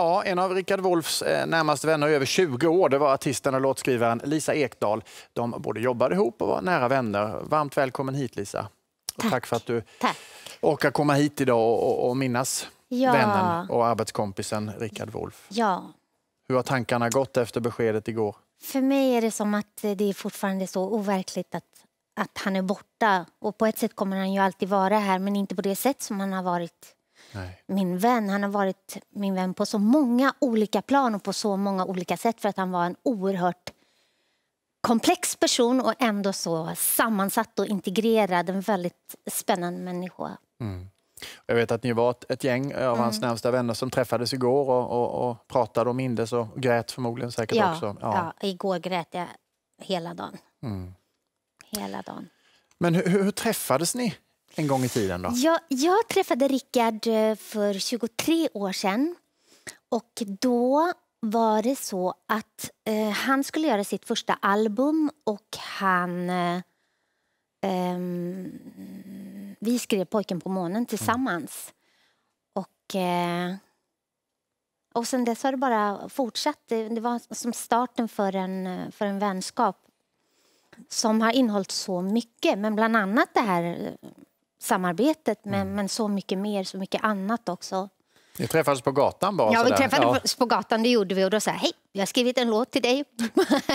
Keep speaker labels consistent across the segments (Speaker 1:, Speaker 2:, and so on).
Speaker 1: Ja, en av Rickard Wolffs eh, närmaste vänner i över 20 år det var artisten och låtskrivaren Lisa Ekdahl. De både jobbade ihop och var nära vänner. Varmt välkommen hit, Lisa. Tack. tack. för att du tack. orkar komma hit idag och, och minnas ja. vännen och arbetskompisen Rickard Wolff. Ja. Hur har tankarna gått efter beskedet igår?
Speaker 2: För mig är det som att eh, det är fortfarande så overkligt att, att han är borta. Och på ett sätt kommer han ju alltid vara här, men inte på det sätt som han har varit Nej. min vän. Han har varit min vän på så många olika plan och på så många olika sätt för att han var en oerhört komplex person och ändå så sammansatt och integrerad. En väldigt spännande människa.
Speaker 1: Mm. Jag vet att ni var ett, ett gäng av mm. hans närmsta vänner som träffades igår och, och, och pratade om Indes, och grät förmodligen säkert ja, också. Ja.
Speaker 2: ja. igår grät jag hela dagen. Mm. Hela dagen.
Speaker 1: Men hur, hur träffades ni? en gång i tiden? då? Jag,
Speaker 2: jag träffade Rickard eh, för 23 år sedan. Och då var det så att eh, han skulle göra sitt första album och han... Eh, eh, vi skrev Pojken på månen mm. tillsammans. Mm. Och, eh, och sen dess har det bara fortsatt. Det, det, var som starten för en, för en vänskap som har innehållit så mycket, men bland annat det här samarbetet, men, mm. men så mycket mer, så mycket annat också.
Speaker 1: Ni träffades på gatan bara? Ja, vi träffades
Speaker 2: ja. på gatan, det gjorde vi. Och då sa hej, jag har skrivit en låt till dig.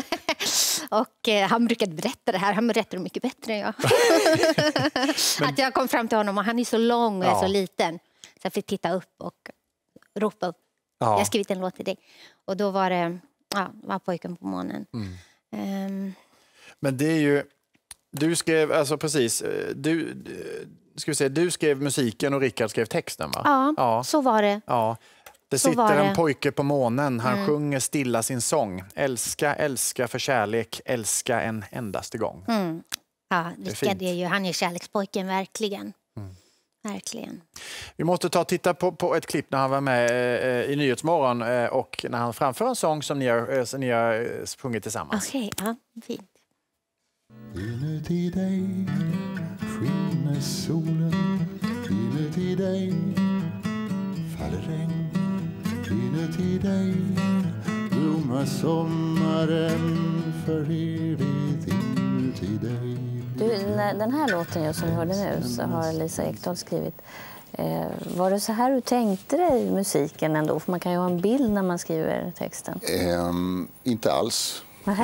Speaker 2: och eh, han brukade berätta det här, han berättade mycket bättre än jag. men... Att jag kom fram till honom och han är så lång och ja. så liten. Så jag fick titta upp och ropa upp, ja. jag har skrivit en låt till dig. Och då var det, ja, var pojken på månen. Mm. Um...
Speaker 1: Men det är ju du skrev, alltså precis, eh, du, eh, ska vi säga, du skrev musiken och Rickard skrev texten va? Ja, ja. så var det. Ja. Det så sitter en det. pojke på månen, han mm. sjunger stilla sin sång. Älska, älska för kärlek, älska en endaste gång.
Speaker 2: Mm. Ja, Rickard är, är, ju, han är kärlekspojken verkligen. Mm. Verkligen.
Speaker 1: Vi måste ta titta på, på ett klipp när han var med eh, i Nyhetsmorgon eh, och när han framför en sång som ni har, eh, som ni har eh, sjungit tillsammans.
Speaker 2: Okej, okay, ja, fint. Inuti
Speaker 1: dig skiner solen Inuti dig faller regn Inuti dig blommar sommaren för evigt inuti dig Du,
Speaker 2: den här låten jag som vi hörde nu så har Lisa Ekdahl skrivit eh, var det så här du tänkte dig musiken ändå? För man kan ju ha en bild när man skriver texten.
Speaker 1: Ähm, inte alls.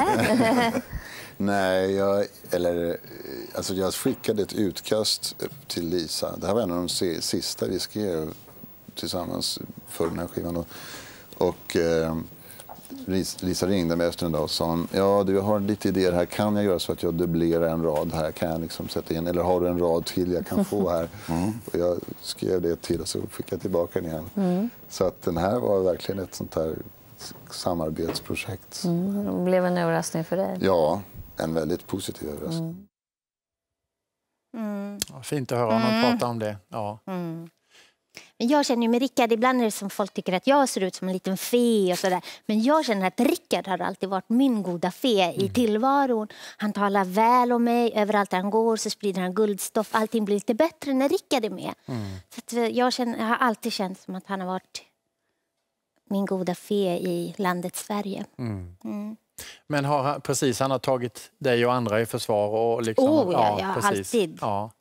Speaker 1: Nej, jag, eller, alltså jag skickade ett utkast till Lisa. Det här var en av de sista vi skrev tillsammans för den här skivan. Och, och eh, Lisa ringde mig efter en dag och sa ja, du, jag har lite idéer här. Kan jag göra så att jag dubblerar en rad här? Kan jag liksom sätta in? Eller har du en rad till jag kan få här? Mm. Och jag skrev det till och så fick jag tillbaka den igen. Mm. Så att den här var verkligen ett sånt här samarbetsprojekt. Mm. Det blev en överraskning för dig. Ja, en väldigt positiv överraskning. Mm. mm. Ja, fint att höra honom mm. prata om det. Ja.
Speaker 2: Mm. Men jag känner ju med Rickard, ibland är det som folk tycker att jag ser ut som en liten fe och sådär. Men jag känner att Rickard har alltid varit min goda fe mm. i tillvaron. Han talar väl om mig, överallt där han går så sprider han guldstoff. Allting blir lite bättre när Rickard är med. Mm. Så eh, jag, känner, jag har alltid känt som att han har varit min goda fe i landet Sverige.
Speaker 1: Mm. Men har, precis, han har tagit dig och andra i försvar? Och liksom, oh ja, ja, ja alltid. Ja.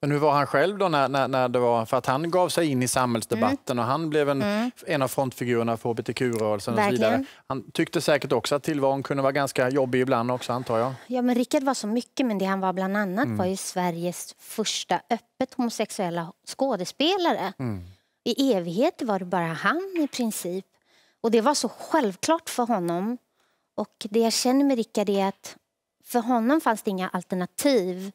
Speaker 1: Men hur var han själv då när, när, när, det var, för att han gav sig in i samhällsdebatten mm. och han blev en, mm. en av frontfigurerna för hbtq-rörelsen och så vidare. Han tyckte säkert också att tillvaron kunde vara ganska jobbig ibland också antar jag.
Speaker 2: Ja men Rickard var så mycket men det han var bland annat mm. var ju Sveriges första öppet homosexuella skådespelare. Mm. I evigheter var det bara han i princip. Och det var så självklart för honom och det jag känner med Rickard är att för honom fanns det inga alternativ.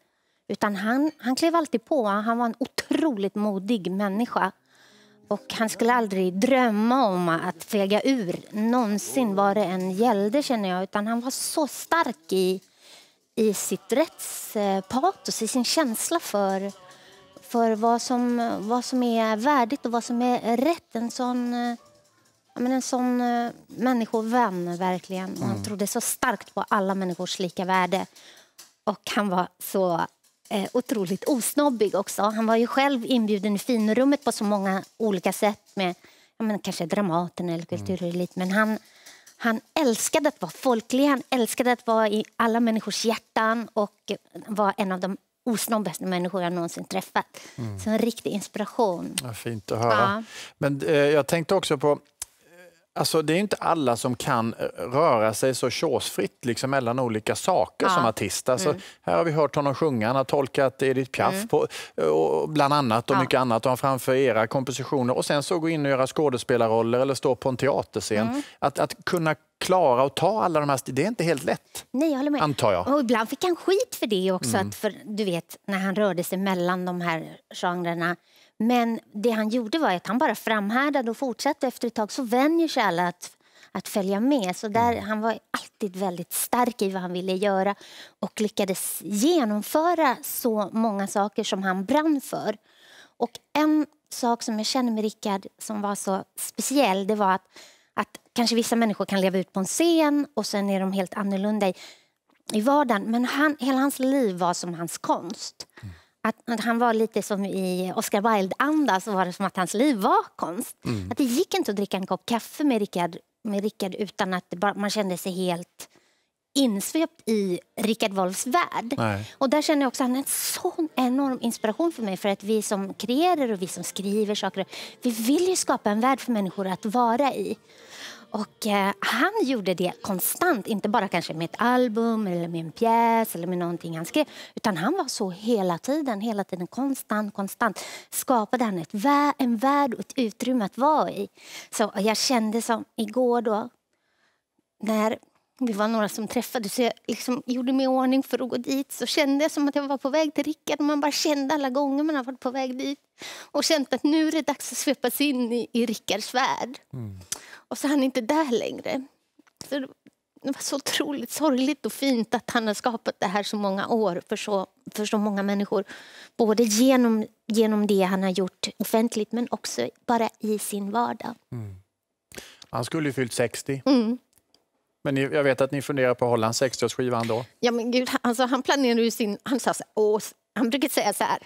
Speaker 2: Utan han, han klev alltid på. Han var en otroligt modig människa. Och han skulle aldrig drömma om att fega ur, någonsin vad det än gällde. Känner jag. Utan han var så stark i, i sitt rättspatos, i sin känsla för, för vad, som, vad som är värdigt och vad som är rätt. En sån eh, men en sån eh, människovän verkligen. Mm. Han trodde så starkt på alla människors lika värde. Och han var så eh, otroligt osnobbig också. Han var ju själv inbjuden i finrummet på så många olika sätt med ja, men kanske Dramaten eller kulturelit. Mm. Men han, han älskade att vara folklig, han älskade att vara i alla människors hjärtan och var en av de osnobbigaste människor jag någonsin träffat. Mm. Så en riktig inspiration.
Speaker 1: Ja, fint att höra. Ja. Men eh, jag tänkte också på Alltså, det är inte alla som kan eh, röra sig så chosefritt liksom, mellan olika saker ja. som artist. Alltså, mm. Här har vi hört honom sjunga, han har tolkat Edith Piaf mm. på, eh, och bland annat och ja. mycket annat. Och han framför era kompositioner och sen så gå in och göra skådespelarroller eller stå på en teaterscen. Mm. Att, att kunna klara och ta alla de här Det är inte helt lätt. Nej,
Speaker 2: jag håller med. Antar jag. Och ibland fick han skit för det också. Mm. Att för, du vet, när han rörde sig mellan de här genrerna. Men det han gjorde var att han bara framhärdade och fortsatte. Efter ett tag så vänjer sig alla att, att följa med. Så där, mm. Han var alltid väldigt stark i vad han ville göra och lyckades genomföra så många saker som han brann för. Och en sak som jag känner med Rickard som var så speciell det var att, att kanske vissa människor kan leva ut på en scen och sen är de helt annorlunda i, i vardagen. Men han, hela hans liv var som hans konst. Mm att, han var lite som i Oscar Wilde-anda, så var det som att hans liv var konst. Mm. Att det gick inte att dricka en kopp kaffe med Rickard, med Rickard utan att bara, man kände sig helt insvept i Rickard Wolffs värld. Nej. Och där känner jag också att han är en sån enorm inspiration för mig. För att vi som kreerar och vi som skriver saker, vi vill ju skapa en värld för människor att vara i. Och eh, han gjorde det konstant, inte bara kanske med ett album eller med en pjäs eller med någonting han skrev, utan han var så hela tiden, hela tiden, konstant, konstant. Skapade han ett vä en värld och ett utrymme att vara i. Så jag kände som igår då, när vi var några som träffades, så jag liksom gjorde mig i ordning för att gå dit, så kände jag som att jag var på väg till Rickard man bara kände alla gånger man har varit på väg dit och känt att nu är det dags att svepas in i, i Rickards värld. Mm. Och så är han inte där längre. Så det var så otroligt sorgligt och fint att han har skapat det här så många år för så, för så många människor. Både genom, genom det han har gjort offentligt men också bara i sin vardag.
Speaker 1: Mm. Han skulle ju fyllt 60. Mm. Men ni, jag vet att ni funderar på att hålla en 60-årsskiva ändå.
Speaker 2: Ja, men gud, alltså, han planerar ju sin... Han, sa så, åh, han brukar säga så här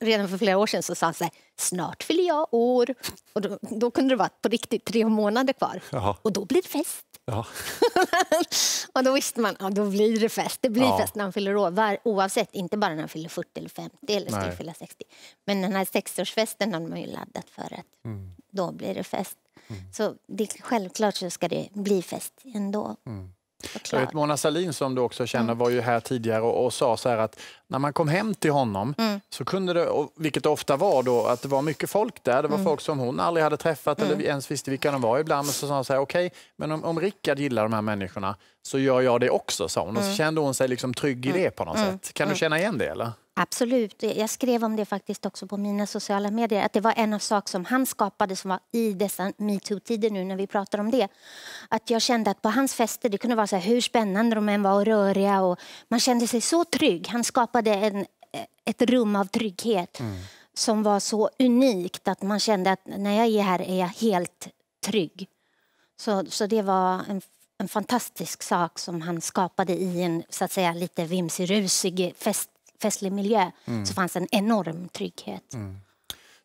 Speaker 2: redan för flera år sedan så sa han så här, snart fyller jag år. Och då, då kunde det vara på riktigt tre månader kvar. Jaha. Och då blir det fest. och då visste man, ja, då blir det fest. Det blir ja. fest när han fyller år, var, oavsett, inte bara när han fyller 40 eller 50 eller skulle fylla 60. Men den här sexårsfesten årsfesten har man ju laddat för att mm. då blir det fest. Mm. Så det, självklart så ska det bli fest ändå. Mm.
Speaker 1: Jag vet, Mona Salin som du också känner mm. var ju här tidigare och, och sa så att när man kom hem till honom, mm. så kunde det, vilket det ofta var då, att det var mycket folk där. Det var mm. folk som hon aldrig hade träffat eller mm. ens visste vilka de var ibland. Men så sa hon så här, okej, okay, men om, om Rickard gillar de här människorna så gör jag det också, sa hon. Och så mm. kände hon sig liksom trygg i mm. det på något sätt. Kan du känna igen det eller?
Speaker 2: Absolut. Jag skrev om det faktiskt också på mina sociala medier. Att Det var en av saker som han skapade som var i dessa metoo-tider nu när vi pratar om det. Att Jag kände att på hans fester, det kunde vara så här, hur spännande de än var och röriga. Och man kände sig så trygg. Han skapade en, ett rum av trygghet mm. som var så unikt att man kände att när jag är här är jag helt trygg. Så, så det var en en fantastisk sak som han skapade i en så att säga, lite vimsig, rusig fest festlig miljö mm. så fanns en enorm trygghet.
Speaker 1: Mm.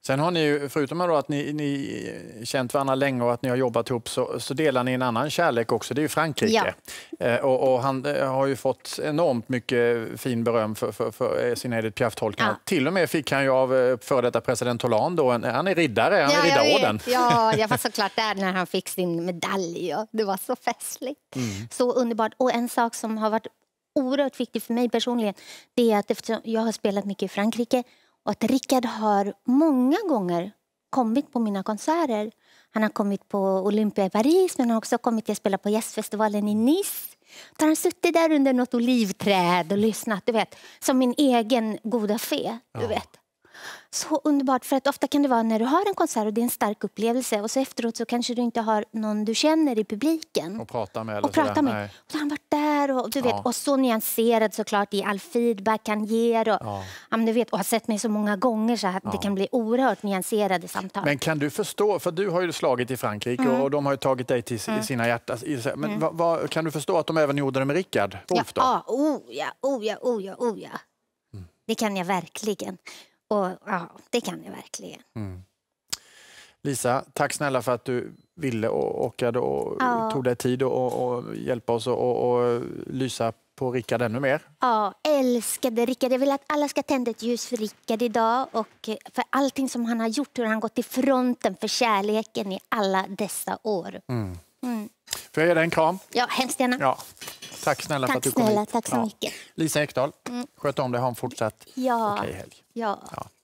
Speaker 1: Sen har ni ju, förutom att ni, ni känt varandra länge och att ni har jobbat ihop, så, så delar ni en annan kärlek också, det är Frankrike. Ja. Eh, och, och, han eh, har ju fått enormt mycket fin beröm för, för, för eh, sina Edith Piaf-tolkningar. Ja. Till och med fick han ju av eh, före detta president Hollande, en, han är riddare, han ja, är riddarorden. Ja, jag
Speaker 2: var såklart där när han fick sin medalj, det var så festligt. Mm. Så underbart. Och en sak som har varit oerhört viktigt för mig personligen det är att eftersom jag har spelat mycket i Frankrike och att Rickard har många gånger kommit på mina konserter. Han har kommit på Olympia i Paris, men han har också kommit till att spela på gästfestivalen i Nice. Då har han suttit där under något olivträd och lyssnat, du vet. Som min egen goda fe, du ja. vet så underbart. För att ofta kan det vara när du har en konsert och det är en stark upplevelse och så efteråt så kanske du inte har någon du känner i publiken.
Speaker 1: Och prata med. Eller och prata med. Nej.
Speaker 2: Och han varit där och, du vet, och så nyanserad såklart i all feedback han ger. Och, ja. Ja, du vet, och har sett mig så många gånger så att det kan bli oerhört nyanserade samtal. Men
Speaker 1: kan du förstå, för du har ju slagit i Frankrike mm. och de har tagit dig till mm. sina hjärtan. Men mm. vad, vad, kan du förstå att de även gjorde det med Rickard Wolff? Ja, ah,
Speaker 2: oh ja, oh ja, oh ja, oh ja. Mm. Det kan jag verkligen. Och ja, det kan jag verkligen.
Speaker 1: Mm. Lisa, tack snälla för att du ville och orkade och ja. tog dig tid och, och hjälpa oss och, och lysa på Rickard ännu mer.
Speaker 2: Ja, älskade Rickard. Jag vill att alla ska tända ett ljus för Rickard idag och för allting som han har gjort, hur han gått i fronten för kärleken i alla dessa år. Mm. Mm.
Speaker 1: Får jag ge dig en kram? Ja, hemskt gärna. Ja. Tack snälla tack för att du kom hit. Tack så mycket. Lisa Ekdahl, mm. sköt om dig. Ha en fortsatt ja. okej helg.
Speaker 2: Ja. ja.